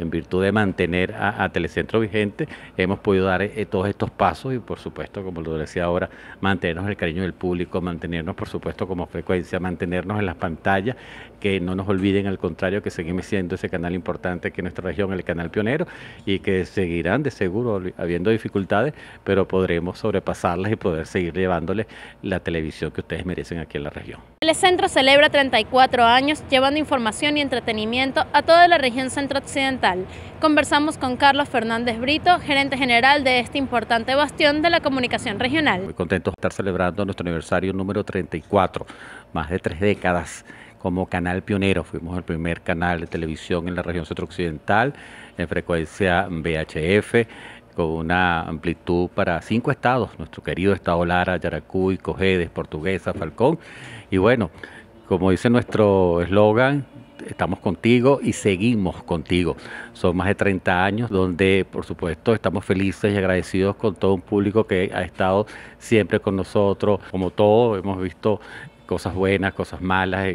en virtud de mantener a, Telecentro vigente, hemos podido dar eh, todos estos pasos y por supuesto, como lo decía ahora, mantenernos el cariño del público, mantenernos por supuesto como frecuencia, mantenernos en las pantallas, que no nos olviden al contrario que seguimos siendo ese canal importante que en nuestra región, el canal pionero, y que seguirán de seguro habiendo dificultades, pero podremos sobrepasarlas y poder seguir llevándoles la televisión que ustedes merecen aquí en la región. El centro celebra 34 años llevando información y entretenimiento a toda la región centro-occidental. Conversamos con Carlos Fernández Brito, gerente general de este importante bastión de la comunicación regional. Muy contento de estar celebrando nuestro aniversario número 34, más de tres décadas como canal pionero. Fuimos el primer canal de televisión en la región centro-occidental en frecuencia VHF con una amplitud para cinco estados, nuestro querido estado Lara, Yaracuy, Cojedes, Portuguesa, Falcón. Y bueno, como dice nuestro eslogan, estamos contigo y seguimos contigo. Son más de 30 años donde, por supuesto, estamos felices y agradecidos con todo un público que ha estado siempre con nosotros. Como todos hemos visto cosas buenas, cosas malas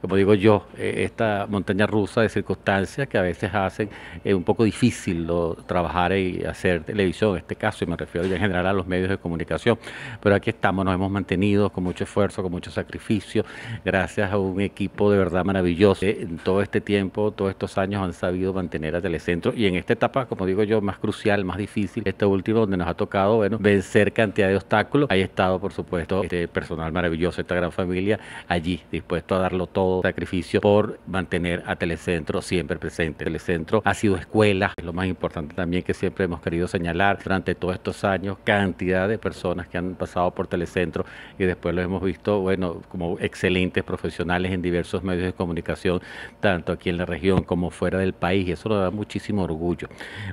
como digo yo, eh, esta montaña rusa de circunstancias que a veces hacen eh, un poco difícil lo, trabajar y hacer televisión, en este caso, y me refiero en general a los medios de comunicación. Pero aquí estamos, nos hemos mantenido con mucho esfuerzo, con mucho sacrificio, gracias a un equipo de verdad maravilloso. Que en todo este tiempo, todos estos años han sabido mantener a Telecentro y en esta etapa, como digo yo, más crucial, más difícil, este último donde nos ha tocado vencer cantidad de obstáculos, hay estado, por supuesto, este personal maravilloso, esta gran familia allí, dispuesto a darlo todo sacrificio por mantener a Telecentro siempre presente. Telecentro ha sido escuela, es lo más importante también que siempre hemos querido señalar durante todos estos años, cantidad de personas que han pasado por Telecentro y después los hemos visto, bueno, como excelentes profesionales en diversos medios de comunicación, tanto aquí en la región como fuera del país, y eso nos da muchísimo orgullo.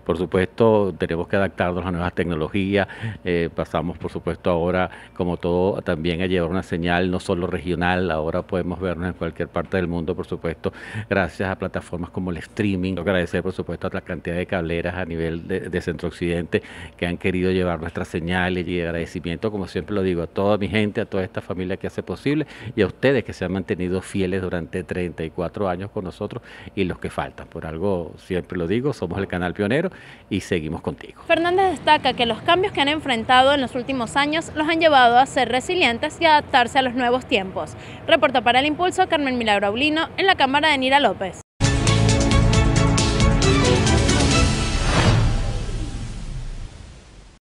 Por supuesto, tenemos que adaptarnos a nuevas tecnologías, eh, pasamos por supuesto ahora, como todo, también a llevar una señal no solo regional, ahora podemos vernos en cualquier parte del mundo, por supuesto, gracias a plataformas como el streaming. Agradecer, por supuesto, a la cantidad de cableras a nivel de, Centro Occidente que han querido llevar nuestras señales y agradecimiento, como siempre lo digo, a toda mi gente, a toda esta familia que hace posible y a ustedes que se han mantenido fieles durante 34 años con nosotros y los que faltan. Por algo, siempre lo digo, somos el canal pionero y seguimos contigo. Fernández destaca que los cambios que han enfrentado en los últimos años los han llevado a ser resilientes y adaptarse a los nuevos tiempos. Reporta para el Impulso Carmen Milagro Aulino en la cámara de Nira López.